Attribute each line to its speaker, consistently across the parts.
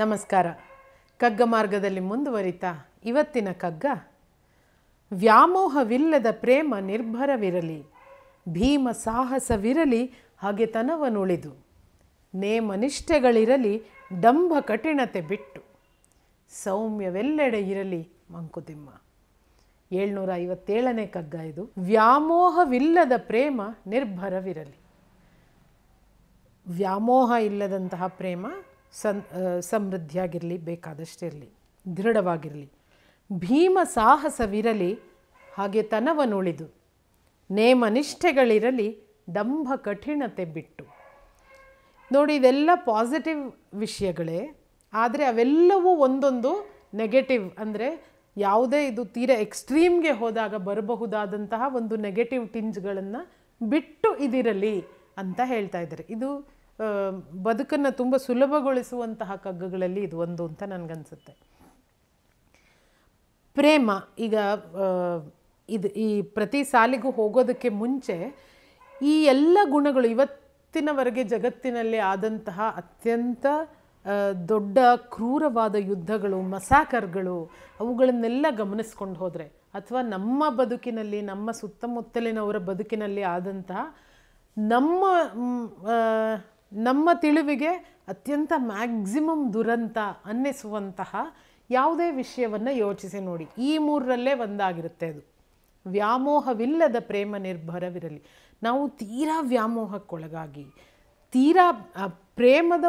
Speaker 1: ನಮಸ್ಕಾರ ಕಗ್ಗ ಮಾರ್ಗದಲ್ಲಿ ಮುಂದುವರಿತಾ ಇವತ್ತಿನ ಕಗ್ಗ ವ್ಯಾಮೋಹವಿಲ್ಲದ ಪ್ರೇಮ ನಿರ್ಭರವಿರಲಿ ಭೀಮ ಸಾಹಸವಿರಲಿ ನೇಮ ನೇಮನಿಷ್ಠೆಗಳಿರಲಿ ದಂಭ ಕಠಿಣತೆ ಬಿಟ್ಟು ಸೌಮ್ಯವೆಲ್ಲೆಡೆ ಇರಲಿ ಮಂಕುತಿಮ್ಮ ಏಳ್ನೂರ ಐವತ್ತೇಳನೇ ಕಗ್ಗ ಇದು ವ್ಯಾಮೋಹವಿಲ್ಲದ ಪ್ರೇಮ ನಿರ್ಭರವಿರಲಿ ವ್ಯಾಮೋಹ ಇಲ್ಲದಂತಹ ಪ್ರೇಮ ಸನ್ ಸಮೃದ್ಧಿಯಾಗಿರಲಿ ಬೇಕಾದಷ್ಟಿರಲಿ ದೃಢವಾಗಿರಲಿ ಭೀಮ ಸಾಹಸವಿರಲಿ ಹಾಗೆ ತನವನುಳಿದು ನೇಮ ನಿಷ್ಠೆಗಳಿರಲಿ ದಂಭ ಕಠಿಣತೆ ಬಿಟ್ಟು ನೋಡಿ ಇದೆಲ್ಲ ಪಾಸಿಟಿವ್ ವಿಷಯಗಳೇ ಆದರೆ ಅವೆಲ್ಲವೂ ಒಂದೊಂದು ನೆಗೆಟಿವ್ ಅಂದರೆ ಯಾವುದೇ ಇದು ತೀರ ಎಕ್ಸ್ಟ್ರೀಮ್ಗೆ ಹೋದಾಗ ಬರಬಹುದಾದಂತಹ ಒಂದು ನೆಗೆಟಿವ್ ಟಿಂಜ್ಗಳನ್ನು ಬಿಟ್ಟು ಇದಿರಲಿ ಅಂತ ಹೇಳ್ತಾ ಇದ್ದಾರೆ ಇದು ಬದುಕನ್ನು ತುಂಬ ಸುಲಭಗೊಳಿಸುವಂತಹ ಕಗ್ಗಗಳಲ್ಲಿ ಇದು ಒಂದು ಅಂತ ನನಗನ್ಸುತ್ತೆ ಪ್ರೇಮ ಈಗ ಇದು ಈ ಪ್ರತಿ ಸಾಲಿಗೂ ಹೋಗೋದಕ್ಕೆ ಮುಂಚೆ ಈ ಎಲ್ಲ ಗುಣಗಳು ಇವತ್ತಿನವರೆಗೆ ಜಗತ್ತಿನಲ್ಲಿ ಆದಂತಹ ಅತ್ಯಂತ ದೊಡ್ಡ ಕ್ರೂರವಾದ ಯುದ್ಧಗಳು ಮಸಾಕರ್ಗಳು ಅವುಗಳನ್ನೆಲ್ಲ ಗಮನಿಸ್ಕೊಂಡು ಹೋದರೆ ಅಥವಾ ನಮ್ಮ ಬದುಕಿನಲ್ಲಿ ನಮ್ಮ ಸುತ್ತಮುತ್ತಲಿನವರ ಬದುಕಿನಲ್ಲಿ ಆದಂತಹ ನಮ್ಮ ನಮ್ಮ ತಿಳಿವಿಗೆ ಅತ್ಯಂತ ಮ್ಯಾಕ್ಸಿಮಮ್ ದುರಂತ ಅನ್ನಿಸುವಂತಹ ಯಾವುದೇ ವಿಷಯವನ್ನು ಯೋಚಿಸಿ ನೋಡಿ ಈ ಮೂರರಲ್ಲೇ ಒಂದಾಗಿರುತ್ತೆ ಅದು ವ್ಯಾಮೋಹವಿಲ್ಲದ ಪ್ರೇಮ ನಿರ್ಭರವಿರಲಿ ನಾವು ತೀರಾ ವ್ಯಾಮೋಹಕ್ಕೊಳಗಾಗಿ ತೀರಾ ಪ್ರೇಮದ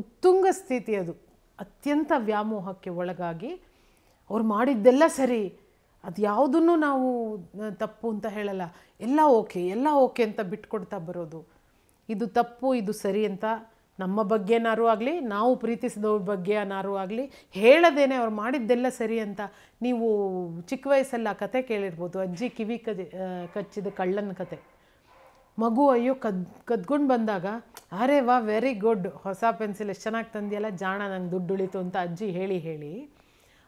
Speaker 1: ಉತ್ತುಂಗ ಸ್ಥಿತಿ ಅದು ಅತ್ಯಂತ ವ್ಯಾಮೋಹಕ್ಕೆ ಒಳಗಾಗಿ ಅವ್ರು ಮಾಡಿದ್ದೆಲ್ಲ ಸರಿ ಅದು ಯಾವುದನ್ನು ನಾವು ತಪ್ಪು ಅಂತ ಹೇಳಲ್ಲ ಎಲ್ಲ ಓಕೆ ಎಲ್ಲ ಓಕೆ ಅಂತ ಬಿಟ್ಕೊಡ್ತಾ ಬರೋದು ಇದು ತಪ್ಪು ಇದು ಸರಿ ಅಂತ ನಮ್ಮ ಬಗ್ಗೆನಾರು ಆಗಲಿ ನಾವು ಪ್ರೀತಿಸಿದವ್ರ ಬಗ್ಗೆನಾರು ಆಗಲಿ ಹೇಳದೇನೆ ಅವ್ರು ಮಾಡಿದ್ದೆಲ್ಲ ಸರಿ ಅಂತ ನೀವು ಚಿಕ್ಕ ವಯಸ್ಸಲ್ಲಿ ಆ ಕತೆ ಕೇಳಿರ್ಬೋದು ಅಜ್ಜಿ ಕಿವಿ ಕಜ್ ಕಚ್ಚಿದ ಕಳ್ಳನ ಕತೆ ಮಗು ಅಯ್ಯೋ ಕದ್ ಕದ್ಕೊಂಡು ಬಂದಾಗ ಅರೆ ವಾ ವೆರಿ ಗುಡ್ ಹೊಸ ಪೆನ್ಸಿಲ್ ಎಷ್ಟು ಚೆನ್ನಾಗಿ ತಂದಿಯಲ್ಲ ಜಾಣ ನಂಗೆ ದುಡ್ಡು ಉಳಿತು ಅಂತ ಅಜ್ಜಿ ಹೇಳಿ ಹೇಳಿ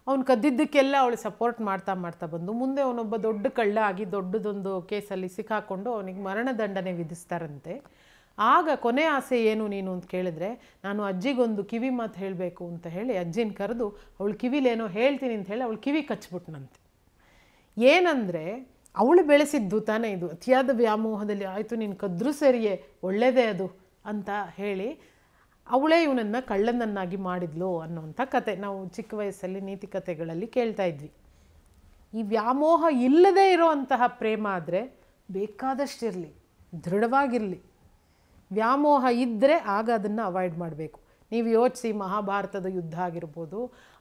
Speaker 1: ಅವ್ನು ಕದ್ದಿದ್ದಕ್ಕೆಲ್ಲ ಅವಳು ಸಪೋರ್ಟ್ ಮಾಡ್ತಾ ಮಾಡ್ತಾ ಬಂದು ಮುಂದೆ ಅವನೊಬ್ಬ ದೊಡ್ಡ ಕಳ್ಳ ಆಗಿ ದೊಡ್ಡದೊಂದು ಕೇಸಲ್ಲಿ ಸಿಕ್ಕಾಕೊಂಡು ಅವನಿಗೆ ಮರಣದಂಡನೆ ವಿಧಿಸ್ತಾರಂತೆ ಆಗ ಕೊನೆ ಆಸೆ ಏನು ನೀನು ಅಂತ ಕೇಳಿದ್ರೆ ನಾನು ಅಜ್ಜಿಗೊಂದು ಕಿವಿ ಮಾತು ಹೇಳಬೇಕು ಅಂತ ಹೇಳಿ ಅಜ್ಜಿನ ಕರೆದು ಅವಳು ಕಿವಿಲೇನೋ ಹೇಳ್ತೀನಿ ಅಂತ ಹೇಳಿ ಅವಳು ಕಿವಿ ಕಚ್ಬಿಟ್ನಂತೆ ಏನಂದರೆ ಅವಳು ಬೆಳೆಸಿದ್ದು ತಾನೇ ಇದು ಅತಿಯಾದ ವ್ಯಾಮೋಹದಲ್ಲಿ ಆಯಿತು ನೀನು ಕದ್ರೂ ಸರಿಯೇ ಒಳ್ಳೆಯದೇ ಅದು ಅಂತ ಹೇಳಿ ಅವಳೇ ಇವನನ್ನು ಕಳ್ಳನನ್ನಾಗಿ ಮಾಡಿದ್ಲು ಅನ್ನೋಂಥ ಕತೆ ನಾವು ಚಿಕ್ಕ ವಯಸ್ಸಲ್ಲಿ ನೀತಿ ಕಥೆಗಳಲ್ಲಿ ಕೇಳ್ತಾ ಇದ್ವಿ ಈ ವ್ಯಾಮೋಹ ಇಲ್ಲದೇ ಇರೋ ಅಂತಹ ಪ್ರೇಮ ಆದರೆ ಬೇಕಾದಷ್ಟಿರಲಿ ದೃಢವಾಗಿರಲಿ ವ್ಯಾಮೋಹ ಇದ್ದರೆ ಆಗ ಅದನ್ನು ಅವಾಯ್ಡ್ ಮಾಡಬೇಕು ನೀವು ಯೋಚಿಸಿ ಮಹಾಭಾರತದ ಯುದ್ಧ ಆಗಿರ್ಬೋದು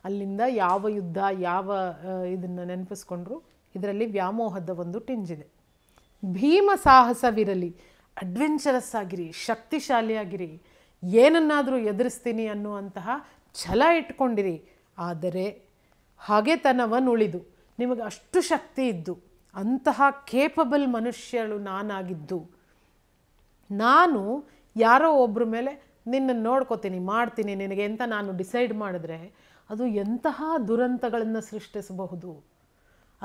Speaker 1: ಅಲ್ಲಿಂದ ಯಾವ ಯುದ್ಧ ಯಾವ ಇದನ್ನು ನೆನಪಿಸ್ಕೊಂಡ್ರು ಇದರಲ್ಲಿ ವ್ಯಾಮೋಹದ ಒಂದು ಟಿಂಜಿದೆ ಭೀಮ ಸಾಹಸವಿರಲಿ ಅಡ್ವೆಂಚರಸ್ ಆಗಿರಿ ಶಕ್ತಿಶಾಲಿಯಾಗಿರಿ ಏನನ್ನಾದರೂ ಎದುರಿಸ್ತೀನಿ ಅನ್ನುವಂತಹ ಛಲ ಇಟ್ಕೊಂಡಿರಿ ಆದರೆ ಉಳಿದು ನಿಮಗೆ ಅಷ್ಟು ಶಕ್ತಿ ಇದ್ದು ಅಂತಹ ಕೇಪಬಲ್ ಮನುಷ್ಯಳು ನಾನಾಗಿದ್ದು ನಾನು ಯಾರೋ ಒಬ್ಬರ ಮೇಲೆ ನಿನ್ನನ್ನು ನೋಡ್ಕೋತೀನಿ ಮಾಡ್ತೀನಿ ನಿನಗೆ ಅಂತ ನಾನು ಡಿಸೈಡ್ ಮಾಡಿದ್ರೆ ಅದು ಎಂತಹ ದುರಂತಗಳನ್ನು ಸೃಷ್ಟಿಸಬಹುದು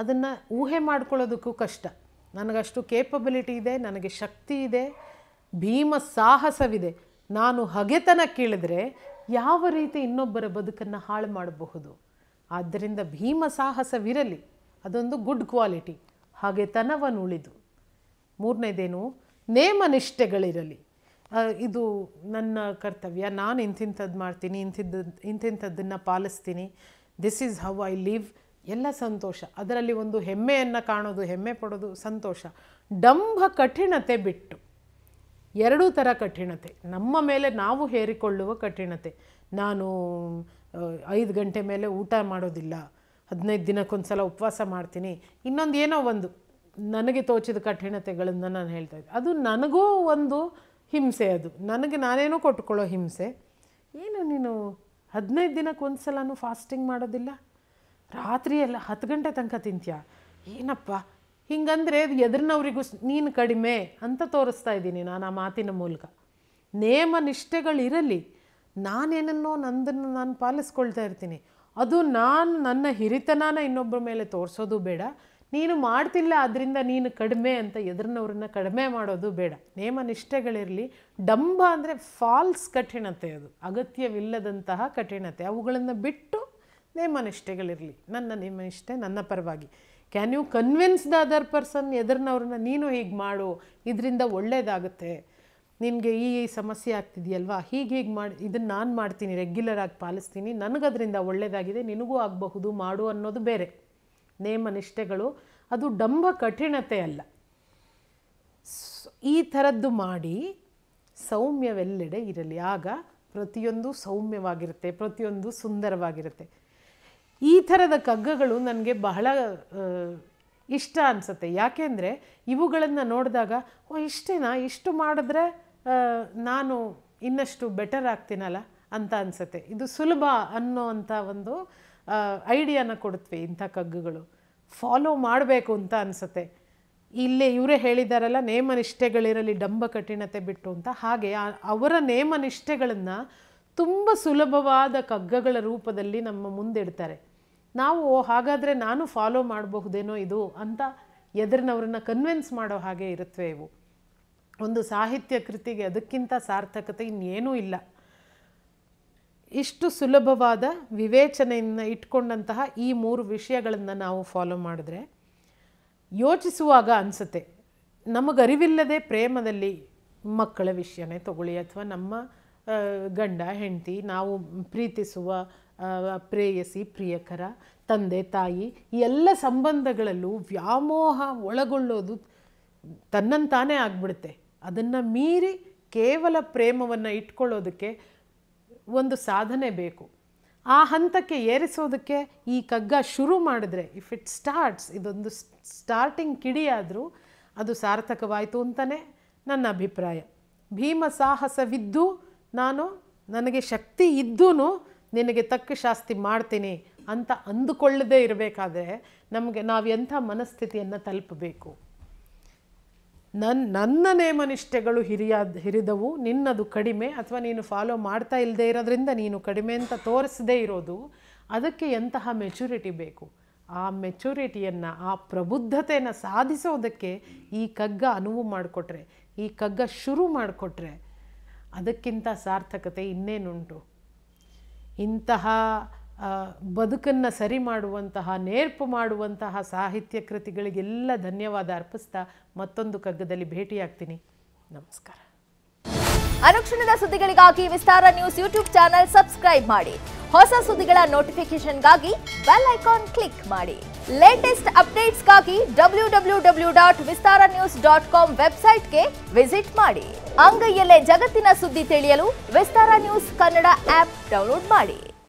Speaker 1: ಅದನ್ನು ಊಹೆ ಮಾಡ್ಕೊಳ್ಳೋದಕ್ಕೂ ಕಷ್ಟ ನನಗಷ್ಟು ಕೇಪಬಿಲಿಟಿ ಇದೆ ನನಗೆ ಶಕ್ತಿ ಇದೆ ಭೀಮ ಸಾಹಸವಿದೆ ನಾನು ಹಗೆತನ ಕೇಳಿದ್ರೆ ಯಾವ ರೀತಿ ಇನ್ನೊಬ್ಬರ ಬದುಕನ್ನು ಹಾಳು ಮಾಡಬಹುದು ಆದ್ದರಿಂದ ಭೀಮ ಸಾಹಸವಿರಲಿ ಅದೊಂದು ಗುಡ್ ಕ್ವಾಲಿಟಿ ಉಳಿದು ಮೂರನೇದೇನು ನೇಮನಿಷ್ಠೆಗಳಿರಲಿ ಇದು ನನ್ನ ಕರ್ತವ್ಯ ನಾನು ಇಂತಿಂಥದ್ದು ಮಾಡ್ತೀನಿ ಇಂಥದ್ದು ಇಂತಿಂಥದ್ದನ್ನು ಪಾಲಿಸ್ತೀನಿ this is how I live ಎಲ್ಲ ಸಂತೋಷ ಅದರಲ್ಲಿ ಒಂದು ಹೆಮ್ಮೆಯನ್ನು ಕಾಣೋದು ಹೆಮ್ಮೆ ಪಡೋದು ಸಂತೋಷ ಡಂಭ ಕಠಿಣತೆ ಬಿಟ್ಟು ಎರಡೂ ಥರ ಕಠಿಣತೆ ನಮ್ಮ ಮೇಲೆ ನಾವು ಹೇರಿಕೊಳ್ಳುವ ಕಠಿಣತೆ ನಾನು ಐದು ಗಂಟೆ ಮೇಲೆ ಊಟ ಮಾಡೋದಿಲ್ಲ ಹದಿನೈದು ದಿನಕ್ಕೊಂದು ಸಲ ಉಪವಾಸ ಮಾಡ್ತೀನಿ ಇನ್ನೊಂದು ಏನೋ ಒಂದು ನನಗೆ ತೋಚಿದ ಕಠಿಣತೆಗಳನ್ನು ನಾನು ಹೇಳ್ತಾ ಇದ್ದೆ ಅದು ನನಗೂ ಒಂದು ಹಿಂಸೆ ಅದು ನನಗೆ ನಾನೇನೋ ಕೊಟ್ಕೊಳ್ಳೋ ಹಿಂಸೆ ಏನು ನೀನು ಹದಿನೈದು ದಿನಕ್ಕೆ ಒಂದು ಸಲನೂ ಫಾಸ್ಟಿಂಗ್ ಮಾಡೋದಿಲ್ಲ ರಾತ್ರಿ ಎಲ್ಲ ಹತ್ತು ಗಂಟೆ ತನಕ ತಿಂತೀಯ ಏನಪ್ಪ ಹಿಂಗಂದರೆ ಎದುರಿನವ್ರಿಗೂ ನೀನು ಕಡಿಮೆ ಅಂತ ತೋರಿಸ್ತಾ ಇದ್ದೀನಿ ನಾನು ಆ ಮಾತಿನ ಮೂಲಕ ನೇಮ ನಿಷ್ಠೆಗಳಿರಲಿ ನಾನೇನನ್ನೋ ನಂದನ್ನು ನಾನು ಪಾಲಿಸ್ಕೊಳ್ತಾ ಇರ್ತೀನಿ ಅದು ನಾನು ನನ್ನ ಹಿರಿತನಾನ ಇನ್ನೊಬ್ಬರ ಮೇಲೆ ತೋರಿಸೋದು ಬೇಡ ನೀನು ಮಾಡ್ತಿಲ್ಲ ಅದರಿಂದ ನೀನು ಕಡಿಮೆ ಅಂತ ಎದುರಿನವ್ರನ್ನ ಕಡಿಮೆ ಮಾಡೋದು ಬೇಡ ನೇಮ ನಿಷ್ಠೆಗಳಿರಲಿ ಡಂಬ ಅಂದರೆ ಫಾಲ್ಸ್ ಕಠಿಣತೆ ಅದು ಅಗತ್ಯವಿಲ್ಲದಂತಹ ಕಠಿಣತೆ ಅವುಗಳನ್ನು ಬಿಟ್ಟು ನೇಮ ನಿಷ್ಠೆಗಳಿರಲಿ ನನ್ನ ನೇಮ ನಿಷ್ಠೆ ನನ್ನ ಪರವಾಗಿ can you convince the other person ಎದುರಿನವ್ರನ್ನ ನೀನು ಹೀಗೆ ಮಾಡು ಇದರಿಂದ ಒಳ್ಳೇದಾಗುತ್ತೆ ನಿನಗೆ ಈ ಈ ಸಮಸ್ಯೆ ಆಗ್ತಿದೆಯಲ್ವಾ ಹೀಗೆ ಹೀಗೆ ಮಾಡಿ ಇದನ್ನು ನಾನು ಮಾಡ್ತೀನಿ ರೆಗ್ಯುಲರ್ ಆಗಿ ಪಾಲಿಸ್ತೀನಿ ನನಗದರಿಂದ ಒಳ್ಳೆಯದಾಗಿದೆ ನಿನಗೂ ಆಗಬಹುದು ಮಾಡು ಅನ್ನೋದು ಬೇರೆ ನಿಷ್ಠೆಗಳು ಅದು ಡಂಬ ಕಠಿಣತೆ ಅಲ್ಲ ಈ ಥರದ್ದು ಮಾಡಿ ಸೌಮ್ಯವೆಲ್ಲೆಡೆ ಇರಲಿ ಆಗ ಪ್ರತಿಯೊಂದು ಸೌಮ್ಯವಾಗಿರುತ್ತೆ ಪ್ರತಿಯೊಂದು ಸುಂದರವಾಗಿರುತ್ತೆ ಈ ಥರದ ಕಗ್ಗಗಳು ನನಗೆ ಬಹಳ ಇಷ್ಟ ಅನಿಸುತ್ತೆ ಯಾಕೆಂದರೆ ಇವುಗಳನ್ನು ನೋಡಿದಾಗ ಓ ಇಷ್ಟೇನಾ ಇಷ್ಟು ಮಾಡಿದ್ರೆ ನಾನು ಇನ್ನಷ್ಟು ಬೆಟರ್ ಆಗ್ತೀನಲ್ಲ ಅಂತ ಅನಿಸುತ್ತೆ ಇದು ಸುಲಭ ಅನ್ನೋ ಅಂಥ ಒಂದು ಐಡಿಯಾನ ಕೊಡುತ್ತವೆ ಇಂಥ ಕಗ್ಗುಗಳು ಫಾಲೋ ಮಾಡಬೇಕು ಅಂತ ಅನಿಸುತ್ತೆ ಇಲ್ಲೇ ಇವರೇ ಹೇಳಿದಾರಲ್ಲ ನೇಮನಿಷ್ಠೆಗಳಿರಲಿ ಡಂಬ ಕಠಿಣತೆ ಬಿಟ್ಟು ಅಂತ ಹಾಗೆ ಅವರ ನೇಮನಿಷ್ಠೆಗಳನ್ನು ತುಂಬ ಸುಲಭವಾದ ಕಗ್ಗಗಳ ರೂಪದಲ್ಲಿ ನಮ್ಮ ಮುಂದಿಡ್ತಾರೆ ನಾವು ಹಾಗಾದರೆ ನಾನು ಫಾಲೋ ಮಾಡಬಹುದೇನೋ ಇದು ಅಂತ ಎದುರಿನವ್ರನ್ನ ಕನ್ವಿನ್ಸ್ ಮಾಡೋ ಹಾಗೆ ಇರುತ್ತವೆ ಇವು ಒಂದು ಸಾಹಿತ್ಯ ಕೃತಿಗೆ ಅದಕ್ಕಿಂತ ಸಾರ್ಥಕತೆ ಇನ್ನೇನೂ ಇಲ್ಲ ಇಷ್ಟು ಸುಲಭವಾದ ವಿವೇಚನೆಯನ್ನು ಇಟ್ಕೊಂಡಂತಹ ಈ ಮೂರು ವಿಷಯಗಳನ್ನು ನಾವು ಫಾಲೋ ಮಾಡಿದ್ರೆ ಯೋಚಿಸುವಾಗ ಅನಿಸುತ್ತೆ ನಮಗರಿವಿಲ್ಲದೆ ಪ್ರೇಮದಲ್ಲಿ ಮಕ್ಕಳ ವಿಷಯನೇ ತಗೊಳ್ಳಿ ಅಥವಾ ನಮ್ಮ ಗಂಡ ಹೆಂಡತಿ ನಾವು ಪ್ರೀತಿಸುವ ಪ್ರೇಯಸಿ ಪ್ರಿಯಕರ ತಂದೆ ತಾಯಿ ಎಲ್ಲ ಸಂಬಂಧಗಳಲ್ಲೂ ವ್ಯಾಮೋಹ ಒಳಗೊಳ್ಳೋದು ತನ್ನಂತಾನೇ ಆಗ್ಬಿಡುತ್ತೆ ಅದನ್ನು ಮೀರಿ ಕೇವಲ ಪ್ರೇಮವನ್ನು ಇಟ್ಕೊಳ್ಳೋದಕ್ಕೆ ಒಂದು ಸಾಧನೆ ಬೇಕು ಆ ಹಂತಕ್ಕೆ ಏರಿಸೋದಕ್ಕೆ ಈ ಕಗ್ಗ ಶುರು ಮಾಡಿದ್ರೆ ಇಫ್ ಇಟ್ ಸ್ಟಾರ್ಟ್ಸ್ ಇದೊಂದು ಸ್ಟಾರ್ಟಿಂಗ್ ಕಿಡಿಯಾದರೂ ಅದು ಸಾರ್ಥಕವಾಯಿತು ಅಂತಲೇ ನನ್ನ ಅಭಿಪ್ರಾಯ ಭೀಮ ಸಾಹಸವಿದ್ದು ನಾನು ನನಗೆ ಶಕ್ತಿ ಇದ್ದೂ ನಿನಗೆ ತಕ್ಕ ಶಾಸ್ತಿ ಮಾಡ್ತೀನಿ ಅಂತ ಅಂದುಕೊಳ್ಳದೇ ಇರಬೇಕಾದ್ರೆ ನಮಗೆ ನಾವು ಎಂಥ ಮನಸ್ಥಿತಿಯನ್ನು ತಲುಪಬೇಕು ನನ್ನ ನನ್ನ ನೇಮನಿಷ್ಠೆಗಳು ಹಿರಿಯ ಹಿರಿದವು ನಿನ್ನದು ಕಡಿಮೆ ಅಥವಾ ನೀನು ಫಾಲೋ ಮಾಡ್ತಾ ಇಲ್ಲದೆ ಇರೋದ್ರಿಂದ ನೀನು ಕಡಿಮೆ ಅಂತ ತೋರಿಸದೇ ಇರೋದು ಅದಕ್ಕೆ ಎಂತಹ ಮೆಚುರಿಟಿ ಬೇಕು ಆ ಮೆಚುರಿಟಿಯನ್ನು ಆ ಪ್ರಬುದ್ಧತೆಯನ್ನು ಸಾಧಿಸೋದಕ್ಕೆ ಈ ಕಗ್ಗ ಅನುವು ಮಾಡಿಕೊಟ್ರೆ ಈ ಕಗ್ಗ ಶುರು ಮಾಡಿಕೊಟ್ರೆ ಅದಕ್ಕಿಂತ ಸಾರ್ಥಕತೆ ಇನ್ನೇನುಂಟು ಇಂತಹ ಬದುಕನ್ನು ಸರಿ ಮಾಡುವಂತಹ ನೇರ್ಪು ಮಾಡುವಂತಹ ಸಾಹಿತ್ಯ ಕೃತಿಗಳಿಗೆಲ್ಲ ಧನ್ಯವಾದ ಅರ್ಪಿಸ್ತಾ ಮತ್ತೊಂದು ಕಗ್ಗದಲ್ಲಿ ಭೇಟಿಯಾಗ್ತೀನಿ ನಮಸ್ಕಾರ ಅನುಕ್ಷಣದ ಸುದ್ದಿಗಳಿಗಾಗಿ Vistara news YouTube channel subscribe ಮಾಡಿ ಹೊಸ ಸುದ್ದಿಗಳ ನೋಟಿಫಿಕೇಶನ್ಗಾಗಿ ಬೆಲ್ ಐಕಾನ್ ಕ್ಲಿಕ್ ಮಾಡಿ ಲೇಟೆಸ್ಟ್ ಅಪ್ಡೇಟ್ಸ್ಗಾಗಿ W W W dot Vistara news dot com ವೆಬ್ಸೈಟ್ಗೆ ವಿಸಿಟ್ ಮಾಡಿ ಅಂಗೈಯಲ್ಲೇ ಜಗತ್ತಿನ ಸುದ್ದಿ ತಿಳಿಯಲು Vistara news Kannada app download ಮಾಡಿ